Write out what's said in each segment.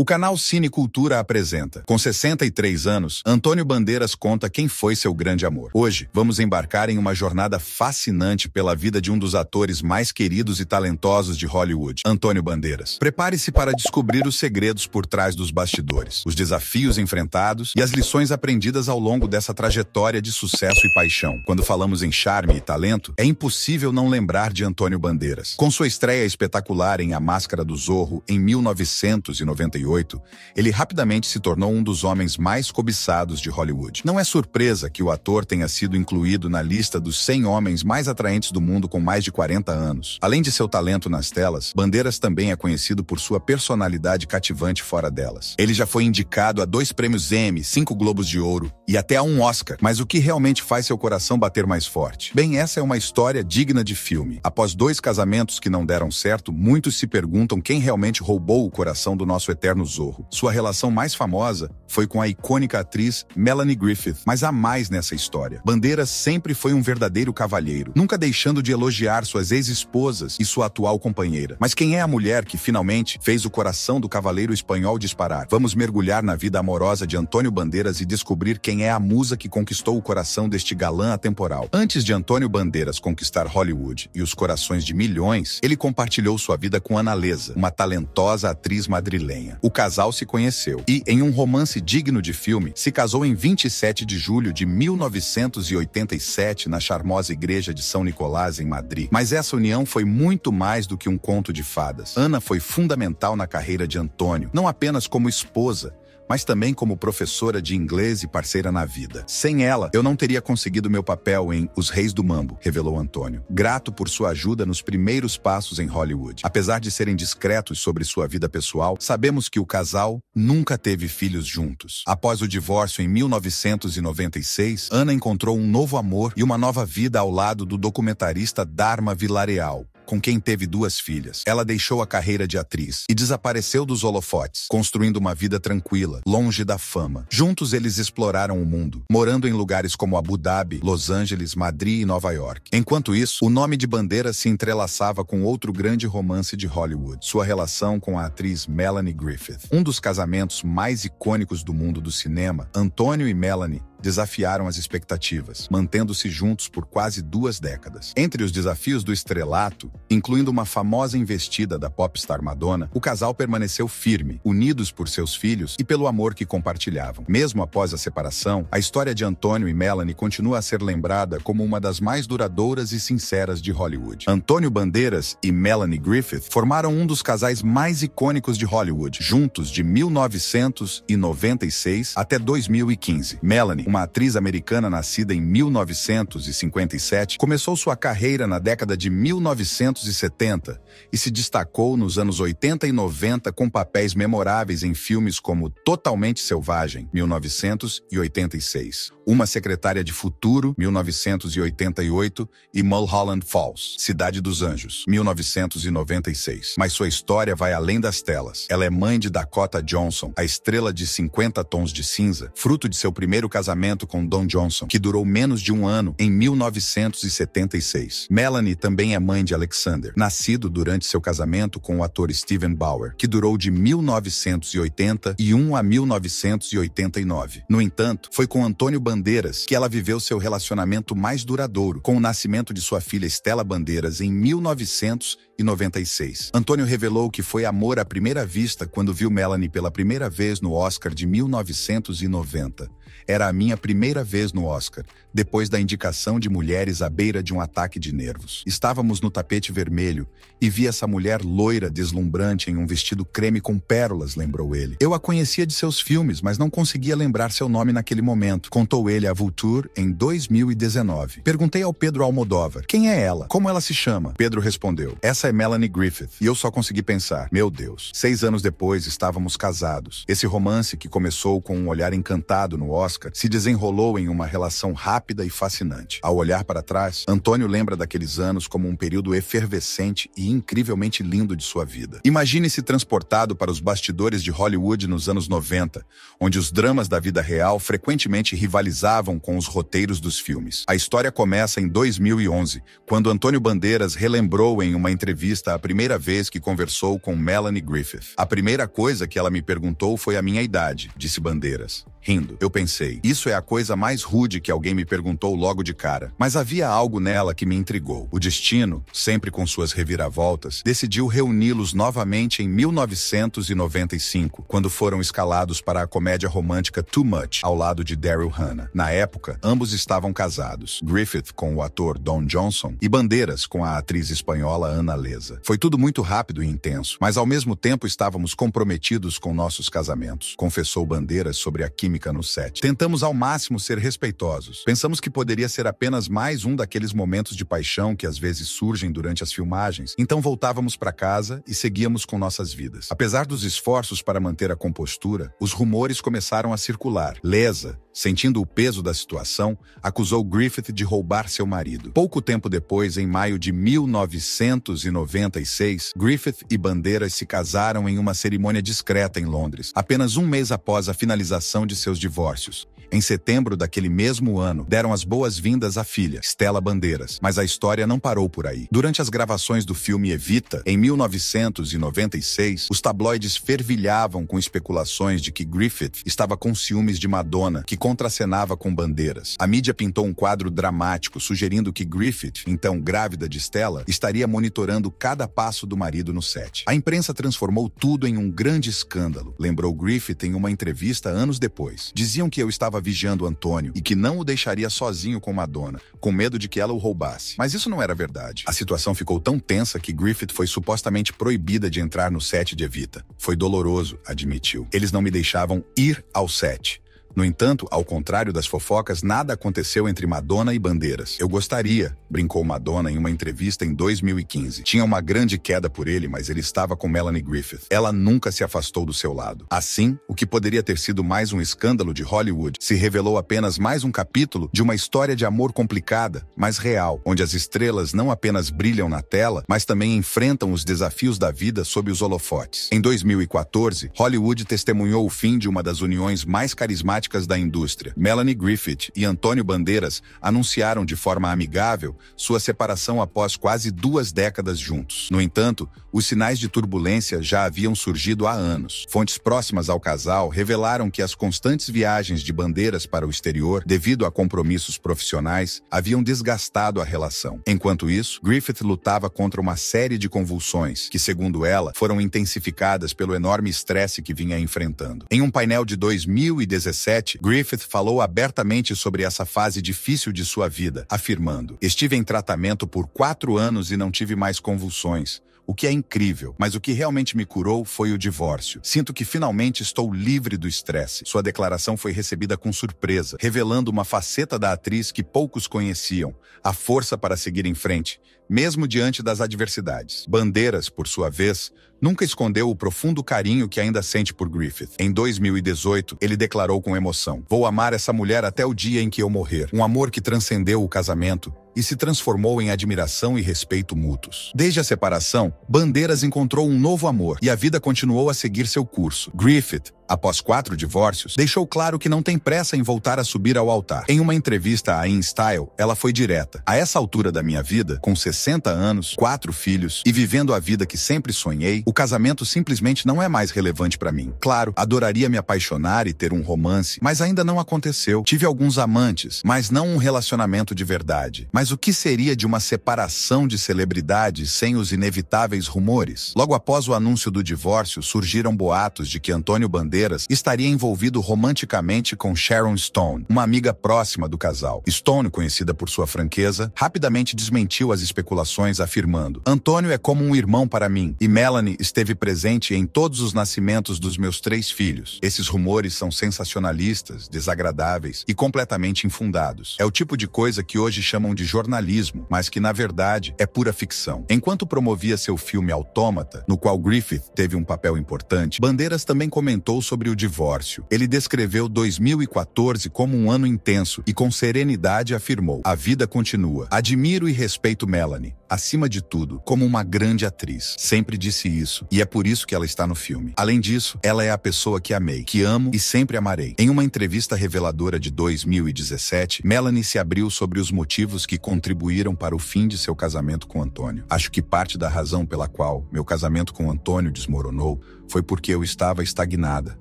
O canal Cine Cultura apresenta. Com 63 anos, Antônio Bandeiras conta quem foi seu grande amor. Hoje, vamos embarcar em uma jornada fascinante pela vida de um dos atores mais queridos e talentosos de Hollywood, Antônio Bandeiras. Prepare-se para descobrir os segredos por trás dos bastidores, os desafios enfrentados e as lições aprendidas ao longo dessa trajetória de sucesso e paixão. Quando falamos em charme e talento, é impossível não lembrar de Antônio Bandeiras. Com sua estreia espetacular em A Máscara do Zorro em 1998, 2008, ele rapidamente se tornou um dos homens mais cobiçados de Hollywood. Não é surpresa que o ator tenha sido incluído na lista dos 100 homens mais atraentes do mundo com mais de 40 anos. Além de seu talento nas telas, Bandeiras também é conhecido por sua personalidade cativante fora delas. Ele já foi indicado a dois prêmios Emmy, cinco Globos de Ouro e até a um Oscar. Mas o que realmente faz seu coração bater mais forte? Bem, essa é uma história digna de filme. Após dois casamentos que não deram certo, muitos se perguntam quem realmente roubou o coração do nosso eterno no Zorro. Sua relação mais famosa foi com a icônica atriz Melanie Griffith, mas há mais nessa história. Bandeiras sempre foi um verdadeiro cavalheiro, nunca deixando de elogiar suas ex-esposas e sua atual companheira. Mas quem é a mulher que finalmente fez o coração do cavaleiro espanhol disparar? Vamos mergulhar na vida amorosa de Antônio Bandeiras e descobrir quem é a musa que conquistou o coração deste galã atemporal. Antes de Antônio Bandeiras conquistar Hollywood e os corações de milhões, ele compartilhou sua vida com Ana Leza, uma talentosa atriz madrilenha. O o casal se conheceu e, em um romance digno de filme, se casou em 27 de julho de 1987 na charmosa igreja de São Nicolás, em Madrid. Mas essa união foi muito mais do que um conto de fadas. Ana foi fundamental na carreira de Antônio, não apenas como esposa, mas também como professora de inglês e parceira na vida. Sem ela, eu não teria conseguido meu papel em Os Reis do Mambo, revelou Antônio, grato por sua ajuda nos primeiros passos em Hollywood. Apesar de serem discretos sobre sua vida pessoal, sabemos que o casal nunca teve filhos juntos. Após o divórcio em 1996, Ana encontrou um novo amor e uma nova vida ao lado do documentarista Dharma Villarreal com quem teve duas filhas. Ela deixou a carreira de atriz e desapareceu dos holofotes, construindo uma vida tranquila, longe da fama. Juntos eles exploraram o mundo, morando em lugares como Abu Dhabi, Los Angeles, Madrid e Nova York. Enquanto isso, o nome de Bandeira se entrelaçava com outro grande romance de Hollywood, sua relação com a atriz Melanie Griffith. Um dos casamentos mais icônicos do mundo do cinema, Antônio e Melanie desafiaram as expectativas, mantendo-se juntos por quase duas décadas. Entre os desafios do estrelato, incluindo uma famosa investida da popstar Madonna, o casal permaneceu firme, unidos por seus filhos e pelo amor que compartilhavam. Mesmo após a separação, a história de Antônio e Melanie continua a ser lembrada como uma das mais duradouras e sinceras de Hollywood. Antônio Bandeiras e Melanie Griffith formaram um dos casais mais icônicos de Hollywood, juntos de 1996 até 2015. Melanie uma atriz americana nascida em 1957, começou sua carreira na década de 1970 e se destacou nos anos 80 e 90 com papéis memoráveis em filmes como Totalmente Selvagem, 1986, Uma Secretária de Futuro, 1988 e Mulholland Falls, Cidade dos Anjos, 1996. Mas sua história vai além das telas. Ela é mãe de Dakota Johnson, a estrela de 50 tons de cinza, fruto de seu primeiro casamento casamento com Don Johnson, que durou menos de um ano, em 1976. Melanie também é mãe de Alexander, nascido durante seu casamento com o ator Steven Bauer, que durou de 1981 a 1989. No entanto, foi com Antônio Bandeiras que ela viveu seu relacionamento mais duradouro, com o nascimento de sua filha Estela Bandeiras em 1981. 96. Antônio revelou que foi amor à primeira vista quando viu Melanie pela primeira vez no Oscar de 1990. Era a minha primeira vez no Oscar, depois da indicação de mulheres à beira de um ataque de nervos. Estávamos no tapete vermelho e vi essa mulher loira, deslumbrante, em um vestido creme com pérolas, lembrou ele. Eu a conhecia de seus filmes, mas não conseguia lembrar seu nome naquele momento, contou ele a Vulture em 2019. Perguntei ao Pedro Almodóvar, quem é ela? Como ela se chama? Pedro respondeu, essa é Melanie Griffith e eu só consegui pensar: meu Deus, seis anos depois estávamos casados. Esse romance, que começou com um olhar encantado no Oscar, se desenrolou em uma relação rápida e fascinante. Ao olhar para trás, Antônio lembra daqueles anos como um período efervescente e incrivelmente lindo de sua vida. Imagine-se transportado para os bastidores de Hollywood nos anos 90, onde os dramas da vida real frequentemente rivalizavam com os roteiros dos filmes. A história começa em 2011, quando Antônio Bandeiras relembrou em uma entrevista entrevista a primeira vez que conversou com Melanie Griffith. A primeira coisa que ela me perguntou foi a minha idade, disse Bandeiras. Rindo, eu pensei, isso é a coisa mais rude que alguém me perguntou logo de cara. Mas havia algo nela que me intrigou. O destino, sempre com suas reviravoltas, decidiu reuni-los novamente em 1995, quando foram escalados para a comédia romântica Too Much, ao lado de Daryl Hannah. Na época, ambos estavam casados, Griffith com o ator Don Johnson e Bandeiras com a atriz espanhola Ana Lê beleza. Foi tudo muito rápido e intenso, mas ao mesmo tempo estávamos comprometidos com nossos casamentos, confessou Bandeiras sobre a química no set. Tentamos ao máximo ser respeitosos. Pensamos que poderia ser apenas mais um daqueles momentos de paixão que às vezes surgem durante as filmagens, então voltávamos para casa e seguíamos com nossas vidas. Apesar dos esforços para manter a compostura, os rumores começaram a circular. Lesa, Sentindo o peso da situação, acusou Griffith de roubar seu marido. Pouco tempo depois, em maio de 1996, Griffith e Bandeiras se casaram em uma cerimônia discreta em Londres, apenas um mês após a finalização de seus divórcios. Em setembro daquele mesmo ano, deram as boas-vindas à filha, Stella Bandeiras, mas a história não parou por aí. Durante as gravações do filme Evita, em 1996, os tabloides fervilhavam com especulações de que Griffith estava com ciúmes de Madonna, que contracenava com Bandeiras. A mídia pintou um quadro dramático sugerindo que Griffith, então grávida de Stella, estaria monitorando cada passo do marido no set. A imprensa transformou tudo em um grande escândalo, lembrou Griffith em uma entrevista anos depois. Diziam que eu estava estava vigiando Antônio e que não o deixaria sozinho com Madonna, com medo de que ela o roubasse. Mas isso não era verdade. A situação ficou tão tensa que Griffith foi supostamente proibida de entrar no set de Evita. Foi doloroso, admitiu. Eles não me deixavam ir ao set. No entanto, ao contrário das fofocas, nada aconteceu entre Madonna e Bandeiras. Eu gostaria, brincou Madonna em uma entrevista em 2015. Tinha uma grande queda por ele, mas ele estava com Melanie Griffith. Ela nunca se afastou do seu lado. Assim, o que poderia ter sido mais um escândalo de Hollywood se revelou apenas mais um capítulo de uma história de amor complicada, mas real, onde as estrelas não apenas brilham na tela, mas também enfrentam os desafios da vida sob os holofotes. Em 2014, Hollywood testemunhou o fim de uma das uniões mais carismáticas práticas da indústria, Melanie Griffith e Antônio Bandeiras anunciaram de forma amigável sua separação após quase duas décadas juntos. No entanto, os sinais de turbulência já haviam surgido há anos. Fontes próximas ao casal revelaram que as constantes viagens de Bandeiras para o exterior, devido a compromissos profissionais, haviam desgastado a relação. Enquanto isso, Griffith lutava contra uma série de convulsões que, segundo ela, foram intensificadas pelo enorme estresse que vinha enfrentando. Em um painel de 2017, Griffith falou abertamente sobre essa fase difícil de sua vida, afirmando: Estive em tratamento por quatro anos e não tive mais convulsões o que é incrível, mas o que realmente me curou foi o divórcio. Sinto que finalmente estou livre do estresse. Sua declaração foi recebida com surpresa, revelando uma faceta da atriz que poucos conheciam, a força para seguir em frente, mesmo diante das adversidades. Bandeiras, por sua vez, nunca escondeu o profundo carinho que ainda sente por Griffith. Em 2018, ele declarou com emoção: Vou amar essa mulher até o dia em que eu morrer. Um amor que transcendeu o casamento e se transformou em admiração e respeito mútuos. Desde a separação, Bandeiras encontrou um novo amor e a vida continuou a seguir seu curso. Griffith após quatro divórcios, deixou claro que não tem pressa em voltar a subir ao altar. Em uma entrevista à InStyle, ela foi direta. A essa altura da minha vida, com 60 anos, quatro filhos e vivendo a vida que sempre sonhei, o casamento simplesmente não é mais relevante para mim. Claro, adoraria me apaixonar e ter um romance, mas ainda não aconteceu. Tive alguns amantes, mas não um relacionamento de verdade. Mas o que seria de uma separação de celebridades sem os inevitáveis rumores? Logo após o anúncio do divórcio, surgiram boatos de que Antônio Bandeira verdadeiras, estaria envolvido romanticamente com Sharon Stone, uma amiga próxima do casal. Stone, conhecida por sua franqueza, rapidamente desmentiu as especulações, afirmando: Antônio é como um irmão para mim, e Melanie esteve presente em todos os nascimentos dos meus três filhos. Esses rumores são sensacionalistas, desagradáveis e completamente infundados. É o tipo de coisa que hoje chamam de jornalismo, mas que na verdade é pura ficção. Enquanto promovia seu filme Autômata, no qual Griffith teve um papel importante, Bandeiras também comentou sobre o divórcio. Ele descreveu 2014 como um ano intenso e com serenidade afirmou: A vida continua. Admiro e respeito Melanie, acima de tudo, como uma grande atriz. Sempre disse isso e é por isso que ela está no filme. Além disso, ela é a pessoa que amei, que amo e sempre amarei. Em uma entrevista reveladora de 2017, Melanie se abriu sobre os motivos que contribuíram para o fim de seu casamento com Antônio. Acho que parte da razão pela qual meu casamento com Antônio desmoronou foi porque eu estava estagnada,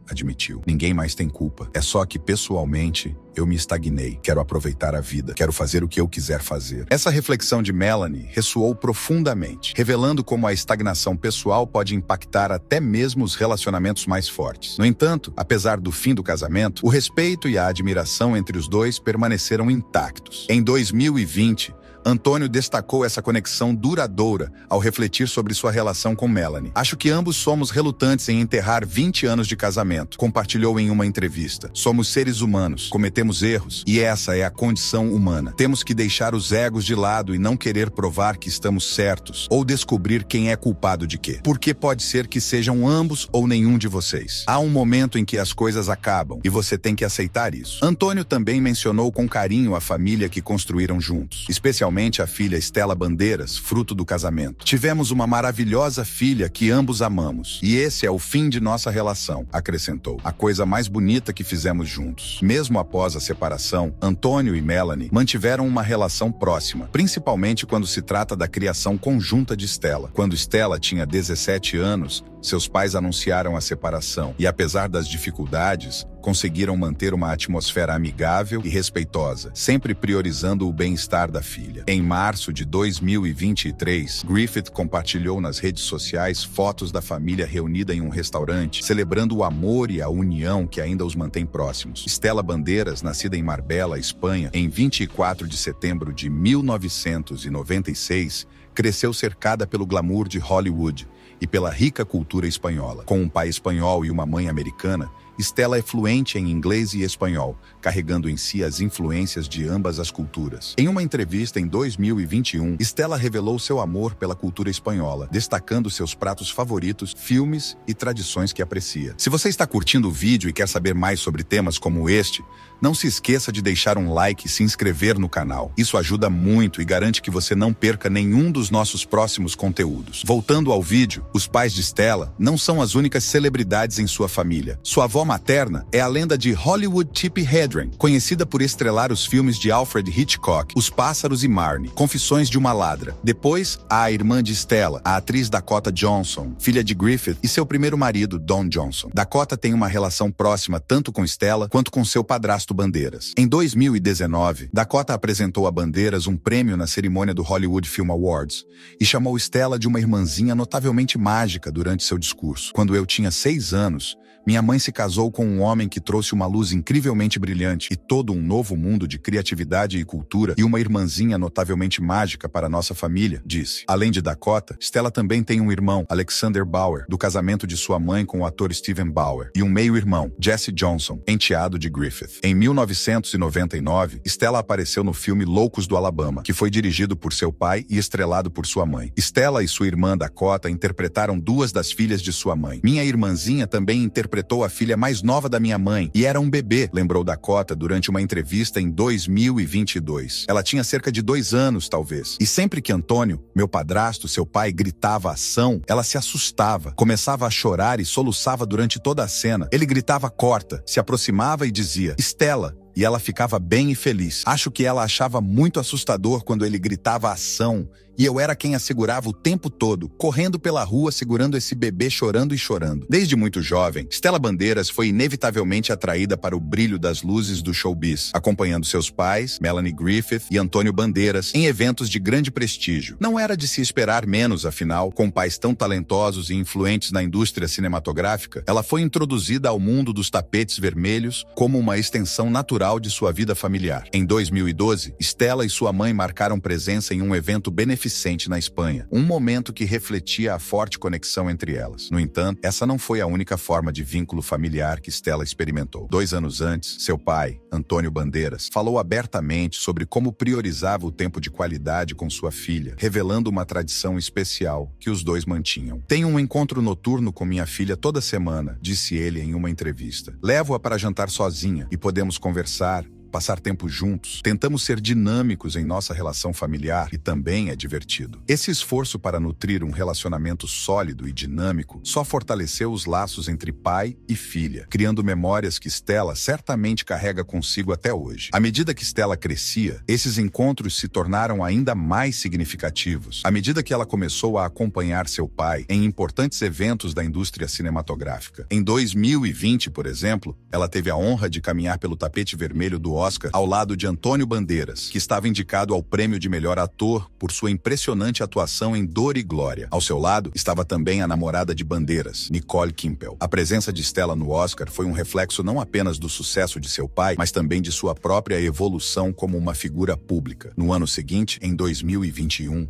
admitiu. Ninguém mais tem culpa. É só que, pessoalmente, eu me estagnei. Quero aproveitar a vida. Quero fazer o que eu quiser fazer. Essa reflexão de Melanie ressoou profundamente, revelando como a estagnação pessoal pode impactar até mesmo os relacionamentos mais fortes. No entanto, apesar do fim do casamento, o respeito e a admiração entre os dois permaneceram intactos. Em 2020, Antônio destacou essa conexão duradoura ao refletir sobre sua relação com Melanie. Acho que ambos somos relutantes em enterrar 20 anos de casamento, compartilhou em uma entrevista. Somos seres humanos, cometemos erros, e essa é a condição humana. Temos que deixar os egos de lado e não querer provar que estamos certos ou descobrir quem é culpado de quê. Porque pode ser que sejam ambos ou nenhum de vocês. Há um momento em que as coisas acabam e você tem que aceitar isso. Antônio também mencionou com carinho a família que construíram juntos, especialmente especialmente a filha Estela Bandeiras, fruto do casamento. Tivemos uma maravilhosa filha que ambos amamos, e esse é o fim de nossa relação, acrescentou. A coisa mais bonita que fizemos juntos. Mesmo após a separação, Antônio e Melanie mantiveram uma relação próxima, principalmente quando se trata da criação conjunta de Estela. Quando Estela tinha 17 anos, seus pais anunciaram a separação e, apesar das dificuldades, conseguiram manter uma atmosfera amigável e respeitosa, sempre priorizando o bem-estar da filha. Em março de 2023, Griffith compartilhou nas redes sociais fotos da família reunida em um restaurante, celebrando o amor e a união que ainda os mantém próximos. Stella Bandeiras, nascida em Marbella, Espanha, em 24 de setembro de 1996, cresceu cercada pelo glamour de Hollywood e pela rica cultura espanhola. Com um pai espanhol e uma mãe americana, Stella é fluente em inglês e espanhol, carregando em si as influências de ambas as culturas. Em uma entrevista em 2021, Stella revelou seu amor pela cultura espanhola, destacando seus pratos favoritos, filmes e tradições que aprecia. Se você está curtindo o vídeo e quer saber mais sobre temas como este, não se esqueça de deixar um like e se inscrever no canal. Isso ajuda muito e garante que você não perca nenhum dos nossos próximos conteúdos. Voltando ao vídeo, os pais de Stella não são as únicas celebridades em sua família. Sua avó materna é a lenda de Hollywood Tippi Hedren, conhecida por estrelar os filmes de Alfred Hitchcock, Os Pássaros e Marnie, Confissões de uma Ladra. Depois, há a irmã de Stella, a atriz Dakota Johnson, filha de Griffith e seu primeiro marido, Don Johnson. Dakota tem uma relação próxima tanto com Stella quanto com seu padrasto Ernesto Bandeiras. Em 2019, Dakota apresentou a Bandeiras um prêmio na cerimônia do Hollywood Film Awards e chamou Stella de uma irmãzinha notavelmente mágica durante seu discurso. Quando eu tinha seis anos, minha mãe se casou com um homem que trouxe uma luz incrivelmente brilhante e todo um novo mundo de criatividade e cultura e uma irmãzinha notavelmente mágica para nossa família, disse. Além de Dakota, Stella também tem um irmão, Alexander Bauer, do casamento de sua mãe com o ator Steven Bauer, e um meio-irmão, Jesse Johnson, enteado de Griffith. Em 1999, Stella apareceu no filme Loucos do Alabama, que foi dirigido por seu pai e estrelado por sua mãe. Stella e sua irmã Dakota interpretaram duas das filhas de sua mãe. Minha irmãzinha também interpretou a filha mais nova da minha mãe e era um bebê, lembrou Dakota durante uma entrevista em 2022. Ela tinha cerca de dois anos, talvez. E sempre que Antônio, meu padrasto, seu pai, gritava ação, ela se assustava, começava a chorar e soluçava durante toda a cena. Ele gritava corta, se aproximava e dizia: Stella tela e ela ficava bem e feliz. Acho que ela achava muito assustador quando ele gritava ação e eu era quem a segurava o tempo todo, correndo pela rua segurando esse bebê chorando e chorando. Desde muito jovem, Stella Bandeiras foi inevitavelmente atraída para o brilho das luzes do showbiz, acompanhando seus pais, Melanie Griffith e Antônio Bandeiras, em eventos de grande prestígio. Não era de se esperar menos, afinal, com pais tão talentosos e influentes na indústria cinematográfica, ela foi introduzida ao mundo dos tapetes vermelhos como uma extensão natural de sua vida familiar. Em 2012, Stella e sua mãe marcaram presença em um evento beneficente eficiente na Espanha, um momento que refletia a forte conexão entre elas. No entanto, essa não foi a única forma de vínculo familiar que Stella experimentou. Dois anos antes, seu pai, Antônio Bandeiras, falou abertamente sobre como priorizava o tempo de qualidade com sua filha, revelando uma tradição especial que os dois mantinham. Tenho um encontro noturno com minha filha toda semana, disse ele em uma entrevista. Levo-a para jantar sozinha e podemos conversar, passar tempo juntos, tentamos ser dinâmicos em nossa relação familiar e também é divertido. Esse esforço para nutrir um relacionamento sólido e dinâmico só fortaleceu os laços entre pai e filha, criando memórias que Stella certamente carrega consigo até hoje. À medida que Stella crescia, esses encontros se tornaram ainda mais significativos, à medida que ela começou a acompanhar seu pai em importantes eventos da indústria cinematográfica. Em 2020, por exemplo, ela teve a honra de caminhar pelo tapete vermelho do Oscar ao lado de Antônio Bandeiras, que estava indicado ao prêmio de melhor ator por sua impressionante atuação em Dor e Glória. Ao seu lado estava também a namorada de Bandeiras, Nicole Kimpel. A presença de Stella no Oscar foi um reflexo não apenas do sucesso de seu pai, mas também de sua própria evolução como uma figura pública. No ano seguinte, em 2021,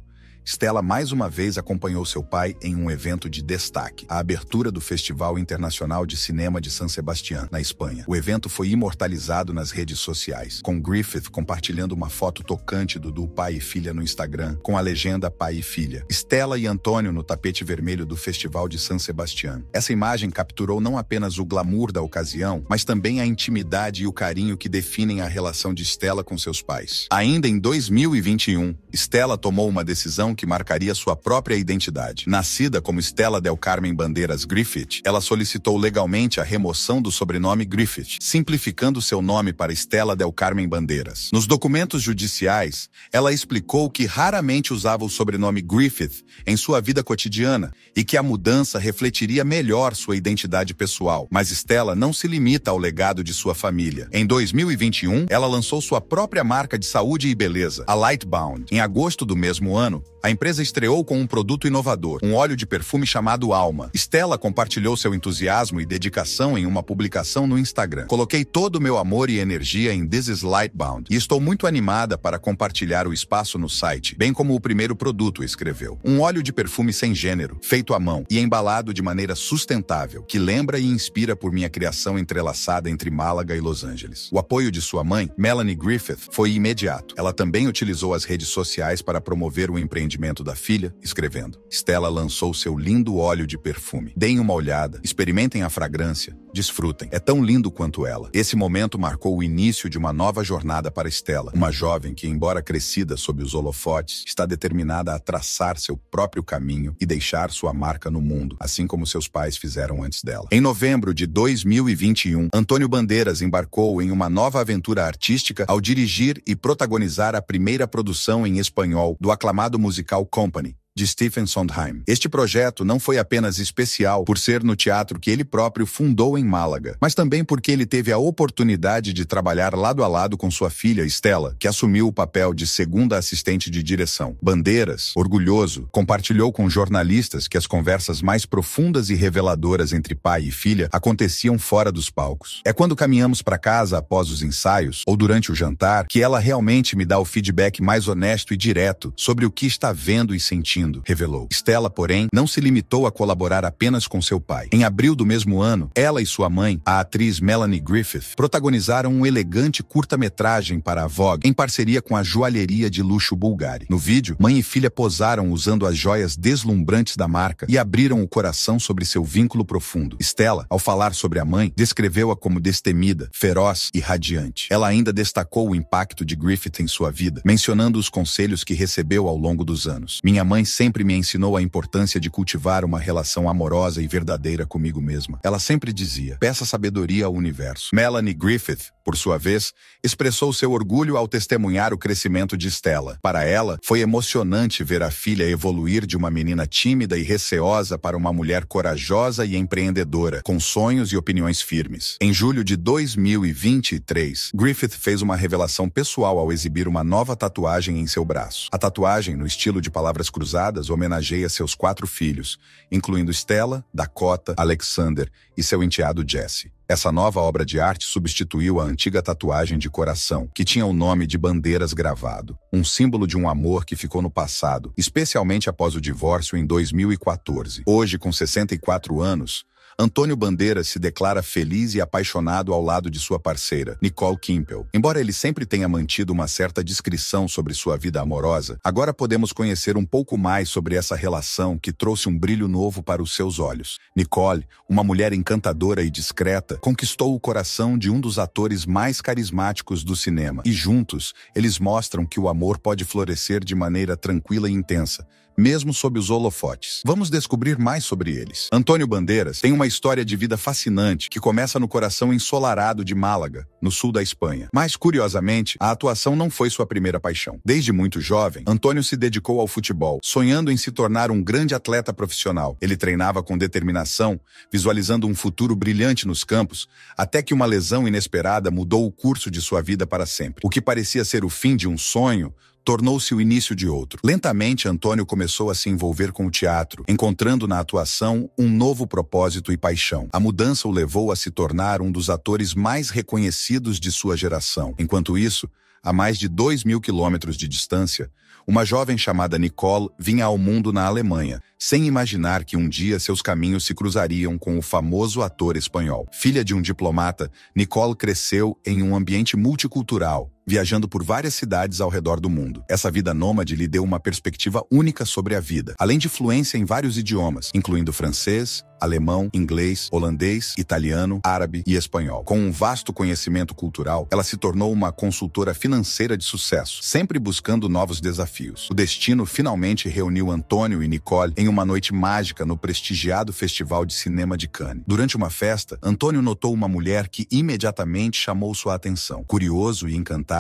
Stella mais uma vez acompanhou seu pai em um evento de destaque, a abertura do Festival Internacional de Cinema de San Sebastián, na Espanha. O evento foi imortalizado nas redes sociais, com Griffith compartilhando uma foto tocante do duo pai e filha no Instagram, com a legenda pai e filha. Stella e Antônio no tapete vermelho do Festival de San Sebastián. Essa imagem capturou não apenas o glamour da ocasião, mas também a intimidade e o carinho que definem a relação de Stella com seus pais. Ainda em 2021, Stella tomou uma decisão que marcaria sua própria identidade. Nascida como Stella Del Carmen Bandeiras Griffith, ela solicitou legalmente a remoção do sobrenome Griffith, simplificando seu nome para Stella Del Carmen Bandeiras. Nos documentos judiciais, ela explicou que raramente usava o sobrenome Griffith em sua vida cotidiana e que a mudança refletiria melhor sua identidade pessoal. Mas Stella não se limita ao legado de sua família. Em 2021, ela lançou sua própria marca de saúde e beleza, a Lightbound. Em agosto do mesmo ano, a a empresa estreou com um produto inovador, um óleo de perfume chamado Alma. Stella compartilhou seu entusiasmo e dedicação em uma publicação no Instagram. Coloquei todo o meu amor e energia em This is Lightbound e estou muito animada para compartilhar o espaço no site, bem como o primeiro produto, escreveu. Um óleo de perfume sem gênero, feito à mão e embalado de maneira sustentável, que lembra e inspira por minha criação entrelaçada entre Málaga e Los Angeles. O apoio de sua mãe, Melanie Griffith, foi imediato. Ela também utilizou as redes sociais para promover o empreendimento atendimento da filha, escrevendo: Stella lançou seu lindo óleo de perfume. Deem uma olhada, experimentem a fragrância Desfrutem, é tão lindo quanto ela. Esse momento marcou o início de uma nova jornada para Estela, uma jovem que, embora crescida sob os holofotes, está determinada a traçar seu próprio caminho e deixar sua marca no mundo, assim como seus pais fizeram antes dela. Em novembro de 2021, Antônio Bandeiras embarcou em uma nova aventura artística ao dirigir e protagonizar a primeira produção em espanhol do aclamado musical Company, de Stephen Sondheim. Este projeto não foi apenas especial por ser no teatro que ele próprio fundou em Málaga, mas também porque ele teve a oportunidade de trabalhar lado a lado com sua filha Estela, que assumiu o papel de segunda assistente de direção. Bandeiras, orgulhoso, compartilhou com jornalistas que as conversas mais profundas e reveladoras entre pai e filha aconteciam fora dos palcos. É quando caminhamos para casa após os ensaios ou durante o jantar que ela realmente me dá o feedback mais honesto e direto sobre o que está vendo e sentindo revelou. Stella, porém, não se limitou a colaborar apenas com seu pai. Em abril do mesmo ano, ela e sua mãe, a atriz Melanie Griffith, protagonizaram um elegante curta-metragem para a Vogue em parceria com a joalheria de luxo Bulgari. No vídeo, mãe e filha posaram usando as joias deslumbrantes da marca e abriram o coração sobre seu vínculo profundo. Stella, ao falar sobre a mãe, descreveu-a como destemida, feroz e radiante. Ela ainda destacou o impacto de Griffith em sua vida, mencionando os conselhos que recebeu ao longo dos anos. Minha mãe sempre me ensinou a importância de cultivar uma relação amorosa e verdadeira comigo mesma. Ela sempre dizia: peça sabedoria ao universo. Melanie Griffith por sua vez, expressou seu orgulho ao testemunhar o crescimento de Stella. Para ela, foi emocionante ver a filha evoluir de uma menina tímida e receosa para uma mulher corajosa e empreendedora, com sonhos e opiniões firmes. Em julho de 2023, Griffith fez uma revelação pessoal ao exibir uma nova tatuagem em seu braço. A tatuagem, no estilo de palavras cruzadas, homenageia seus quatro filhos, incluindo Stella, Dakota, Alexander e seu enteado Jesse. Essa nova obra de arte substituiu a antiga tatuagem de coração, que tinha o nome de Bandeiras gravado, um símbolo de um amor que ficou no passado, especialmente após o divórcio em 2014. Hoje, com 64 anos, Antônio Bandeira se declara feliz e apaixonado ao lado de sua parceira, Nicole Kimpel. Embora ele sempre tenha mantido uma certa descrição sobre sua vida amorosa, agora podemos conhecer um pouco mais sobre essa relação que trouxe um brilho novo para os seus olhos. Nicole, uma mulher encantadora e discreta, conquistou o coração de um dos atores mais carismáticos do cinema. E juntos, eles mostram que o amor pode florescer de maneira tranquila e intensa, mesmo sob os holofotes. Vamos descobrir mais sobre eles. Antônio Bandeiras tem uma história de vida fascinante que começa no coração ensolarado de Málaga, no sul da Espanha. Mas, curiosamente, a atuação não foi sua primeira paixão. Desde muito jovem, Antônio se dedicou ao futebol, sonhando em se tornar um grande atleta profissional. Ele treinava com determinação, visualizando um futuro brilhante nos campos, até que uma lesão inesperada mudou o curso de sua vida para sempre. O que parecia ser o fim de um sonho tornou-se o início de outro. Lentamente, Antônio começou a se envolver com o teatro, encontrando na atuação um novo propósito e paixão. A mudança o levou a se tornar um dos atores mais reconhecidos de sua geração. Enquanto isso, a mais de 2 mil quilômetros de distância, uma jovem chamada Nicole vinha ao mundo na Alemanha, sem imaginar que um dia seus caminhos se cruzariam com o famoso ator espanhol. Filha de um diplomata, Nicole cresceu em um ambiente multicultural, viajando por várias cidades ao redor do mundo. Essa vida nômade lhe deu uma perspectiva única sobre a vida, além de fluência em vários idiomas, incluindo francês, alemão, inglês, holandês, italiano, árabe e espanhol. Com um vasto conhecimento cultural, ela se tornou uma consultora financeira de sucesso, sempre buscando novos desafios. O destino finalmente reuniu Antônio e Nicole em uma noite mágica no prestigiado Festival de Cinema de Cannes. Durante uma festa, Antônio notou uma mulher que imediatamente chamou sua atenção. Curioso e encantado,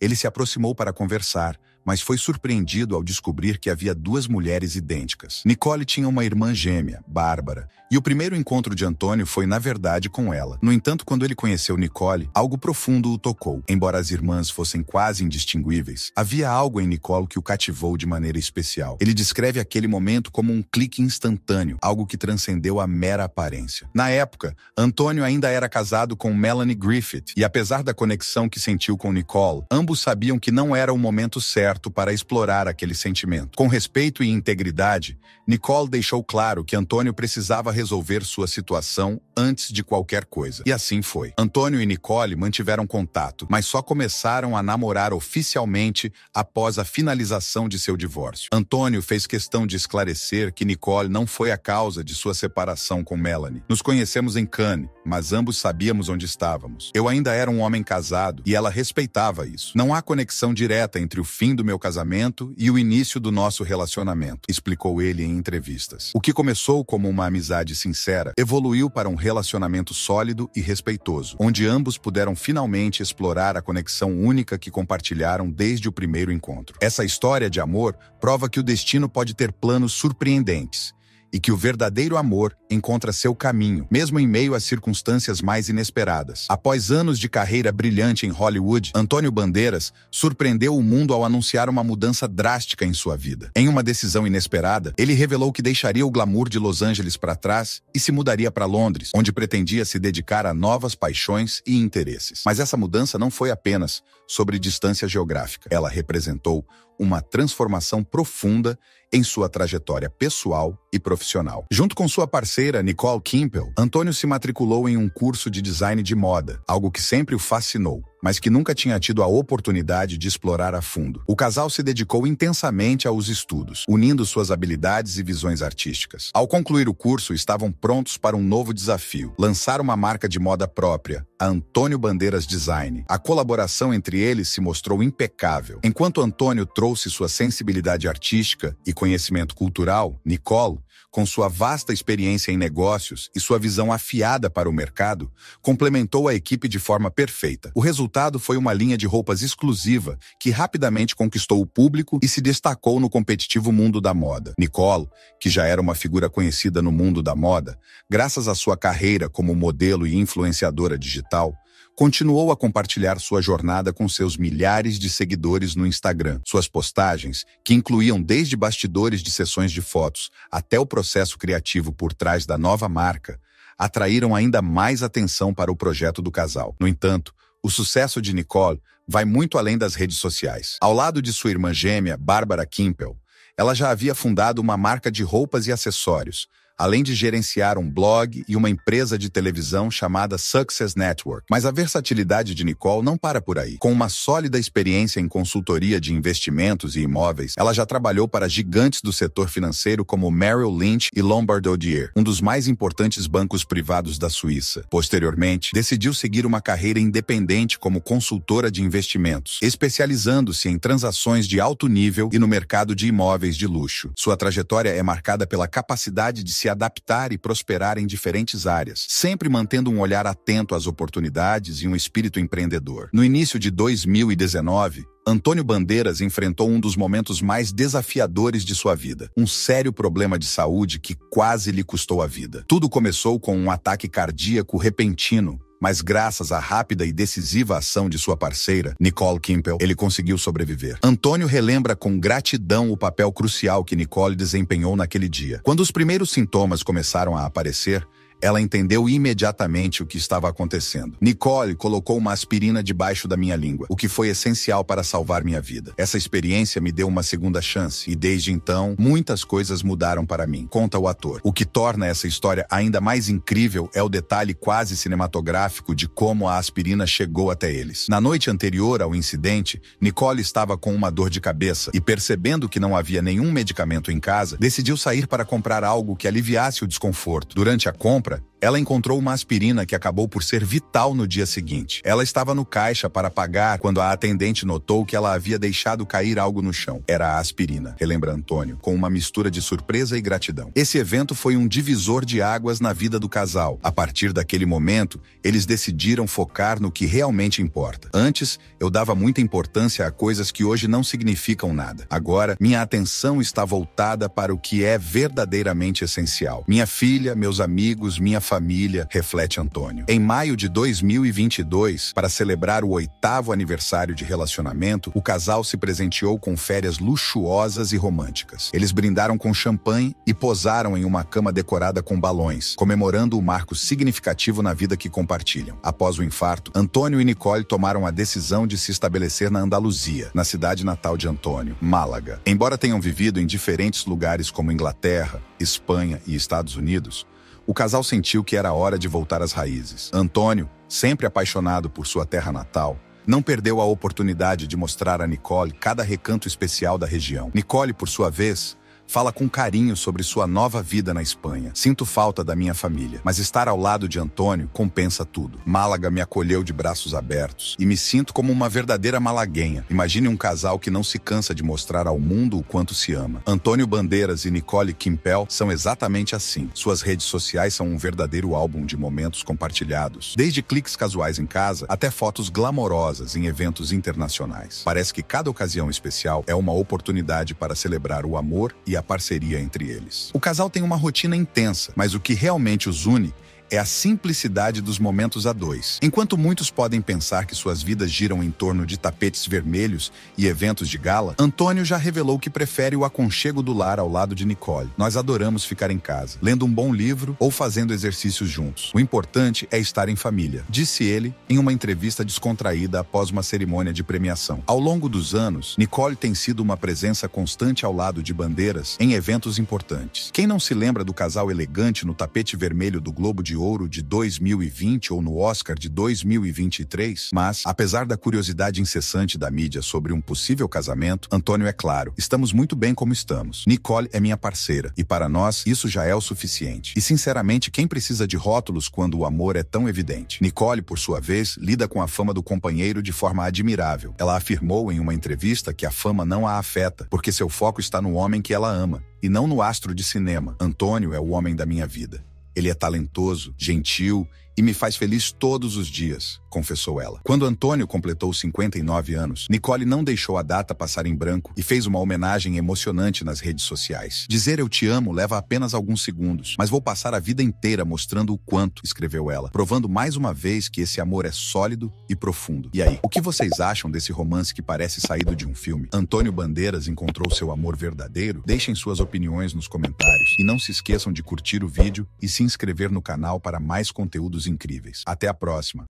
ele se aproximou para conversar, mas foi surpreendido ao descobrir que havia duas mulheres idênticas. Nicole tinha uma irmã gêmea, Bárbara, e o primeiro encontro de Antônio foi, na verdade, com ela. No entanto, quando ele conheceu Nicole, algo profundo o tocou. Embora as irmãs fossem quase indistinguíveis, havia algo em Nicole que o cativou de maneira especial. Ele descreve aquele momento como um clique instantâneo, algo que transcendeu a mera aparência. Na época, Antônio ainda era casado com Melanie Griffith, e apesar da conexão que sentiu com Nicole, ambos sabiam que não era o momento certo para explorar aquele sentimento. Com respeito e integridade, Nicole deixou claro que Antônio precisava resolver sua situação antes de qualquer coisa. E assim foi. Antônio e Nicole mantiveram contato, mas só começaram a namorar oficialmente após a finalização de seu divórcio. Antônio fez questão de esclarecer que Nicole não foi a causa de sua separação com Melanie. Nos conhecemos em Cannes, mas ambos sabíamos onde estávamos. Eu ainda era um homem casado e ela respeitava isso. Não há conexão direta entre o fim do do meu casamento e o início do nosso relacionamento, explicou ele em entrevistas. O que começou como uma amizade sincera evoluiu para um relacionamento sólido e respeitoso, onde ambos puderam finalmente explorar a conexão única que compartilharam desde o primeiro encontro. Essa história de amor prova que o destino pode ter planos surpreendentes e que o verdadeiro amor encontra seu caminho, mesmo em meio às circunstâncias mais inesperadas. Após anos de carreira brilhante em Hollywood, Antônio Bandeiras surpreendeu o mundo ao anunciar uma mudança drástica em sua vida. Em uma decisão inesperada, ele revelou que deixaria o glamour de Los Angeles para trás e se mudaria para Londres, onde pretendia se dedicar a novas paixões e interesses. Mas essa mudança não foi apenas sobre distância geográfica. Ela representou uma transformação profunda em sua trajetória pessoal e profissional. Junto com sua parceira, Nicole Kimpel, Antônio se matriculou em um curso de design de moda, algo que sempre o fascinou mas que nunca tinha tido a oportunidade de explorar a fundo. O casal se dedicou intensamente aos estudos, unindo suas habilidades e visões artísticas. Ao concluir o curso, estavam prontos para um novo desafio: lançar uma marca de moda própria, a Antônio Bandeiras Design. A colaboração entre eles se mostrou impecável. Enquanto Antônio trouxe sua sensibilidade artística e conhecimento cultural, Nicole com sua vasta experiência em negócios e sua visão afiada para o mercado, complementou a equipe de forma perfeita. O resultado foi uma linha de roupas exclusiva que rapidamente conquistou o público e se destacou no competitivo mundo da moda. Nicole, que já era uma figura conhecida no mundo da moda, graças à sua carreira como modelo e influenciadora digital, continuou a compartilhar sua jornada com seus milhares de seguidores no Instagram. Suas postagens, que incluíam desde bastidores de sessões de fotos até o processo criativo por trás da nova marca, atraíram ainda mais atenção para o projeto do casal. No entanto, o sucesso de Nicole vai muito além das redes sociais. Ao lado de sua irmã gêmea, Bárbara Kimpel, ela já havia fundado uma marca de roupas e acessórios, além de gerenciar um blog e uma empresa de televisão chamada Success Network. Mas a versatilidade de Nicole não para por aí. Com uma sólida experiência em consultoria de investimentos e imóveis, ela já trabalhou para gigantes do setor financeiro como Merrill Lynch e Lombard Odier, um dos mais importantes bancos privados da Suíça. Posteriormente, decidiu seguir uma carreira independente como consultora de investimentos, especializando-se em transações de alto nível e no mercado de imóveis de luxo. Sua trajetória é marcada pela capacidade de se se adaptar e prosperar em diferentes áreas, sempre mantendo um olhar atento às oportunidades e um espírito empreendedor. No início de 2019, Antônio Bandeiras enfrentou um dos momentos mais desafiadores de sua vida, um sério problema de saúde que quase lhe custou a vida. Tudo começou com um ataque cardíaco repentino mas graças à rápida e decisiva ação de sua parceira, Nicole Kimpel, ele conseguiu sobreviver. Antônio relembra com gratidão o papel crucial que Nicole desempenhou naquele dia. Quando os primeiros sintomas começaram a aparecer, ela entendeu imediatamente o que estava acontecendo. Nicole colocou uma aspirina debaixo da minha língua, o que foi essencial para salvar minha vida. Essa experiência me deu uma segunda chance e desde então muitas coisas mudaram para mim, conta o ator. O que torna essa história ainda mais incrível é o detalhe quase cinematográfico de como a aspirina chegou até eles. Na noite anterior ao incidente, Nicole estava com uma dor de cabeça e percebendo que não havia nenhum medicamento em casa, decidiu sair para comprar algo que aliviasse o desconforto. Durante a compra, Гитлера – Ela encontrou uma aspirina que acabou por ser vital no dia seguinte. Ela estava no caixa para pagar quando a atendente notou que ela havia deixado cair algo no chão. Era a aspirina, relembra Antônio, com uma mistura de surpresa e gratidão. Esse evento foi um divisor de águas na vida do casal. A partir daquele momento, eles decidiram focar no que realmente importa. Antes, eu dava muita importância a coisas que hoje não significam nada. Agora, minha atenção está voltada para o que é verdadeiramente essencial. Minha filha, meus amigos, minha família família, reflete Antônio. Em maio de 2022, para celebrar o oitavo aniversário de relacionamento, o casal se presenteou com férias luxuosas e românticas. Eles brindaram com champanhe e posaram em uma cama decorada com balões, comemorando o marco significativo na vida que compartilham. Após o infarto, Antônio e Nicole tomaram a decisão de se estabelecer na Andaluzia, na cidade natal de Antônio, Málaga. Embora tenham vivido em diferentes lugares como Inglaterra, Espanha e Estados Unidos, o casal sentiu que era hora de voltar às raízes. Antônio, sempre apaixonado por sua terra natal, não perdeu a oportunidade de mostrar a Nicole cada recanto especial da região. Nicole, por sua vez, fala com carinho sobre sua nova vida na Espanha. Sinto falta da minha família, mas estar ao lado de Antônio compensa tudo. Málaga me acolheu de braços abertos e me sinto como uma verdadeira malaguenha. Imagine um casal que não se cansa de mostrar ao mundo o quanto se ama. Antônio Bandeiras e Nicole Kimpel são exatamente assim. Suas redes sociais são um verdadeiro álbum de momentos compartilhados, desde cliques casuais em casa até fotos glamorosas em eventos internacionais. Parece que cada ocasião especial é uma oportunidade para celebrar o amor e a parceria entre eles. O casal tem uma rotina intensa, mas o que realmente os une é a simplicidade dos momentos a dois. Enquanto muitos podem pensar que suas vidas giram em torno de tapetes vermelhos e eventos de gala, Antônio já revelou que prefere o aconchego do lar ao lado de Nicole. Nós adoramos ficar em casa, lendo um bom livro ou fazendo exercícios juntos. O importante é estar em família, disse ele em uma entrevista descontraída após uma cerimônia de premiação. Ao longo dos anos, Nicole tem sido uma presença constante ao lado de bandeiras em eventos importantes. Quem não se lembra do casal elegante no tapete vermelho do Globo de Ouro Ouro de 2020 ou no Oscar de 2023, mas, apesar da curiosidade incessante da mídia sobre um possível casamento, Antônio é claro, estamos muito bem como estamos. Nicole é minha parceira, e para nós isso já é o suficiente. E sinceramente, quem precisa de rótulos quando o amor é tão evidente? Nicole, por sua vez, lida com a fama do companheiro de forma admirável. Ela afirmou em uma entrevista que a fama não a afeta, porque seu foco está no homem que ela ama, e não no astro de cinema. Antônio é o homem da minha vida. Ele é talentoso, gentil e me faz feliz todos os dias, confessou ela. Quando Antônio completou 59 anos, Nicole não deixou a data passar em branco e fez uma homenagem emocionante nas redes sociais. Dizer eu te amo leva apenas alguns segundos, mas vou passar a vida inteira mostrando o quanto, escreveu ela, provando mais uma vez que esse amor é sólido e profundo. E aí, o que vocês acham desse romance que parece saído de um filme? Antônio Bandeiras encontrou seu amor verdadeiro? Deixem suas opiniões nos comentários e não se esqueçam de curtir o vídeo e se inscrever no canal para mais conteúdos incríveis. Até a próxima!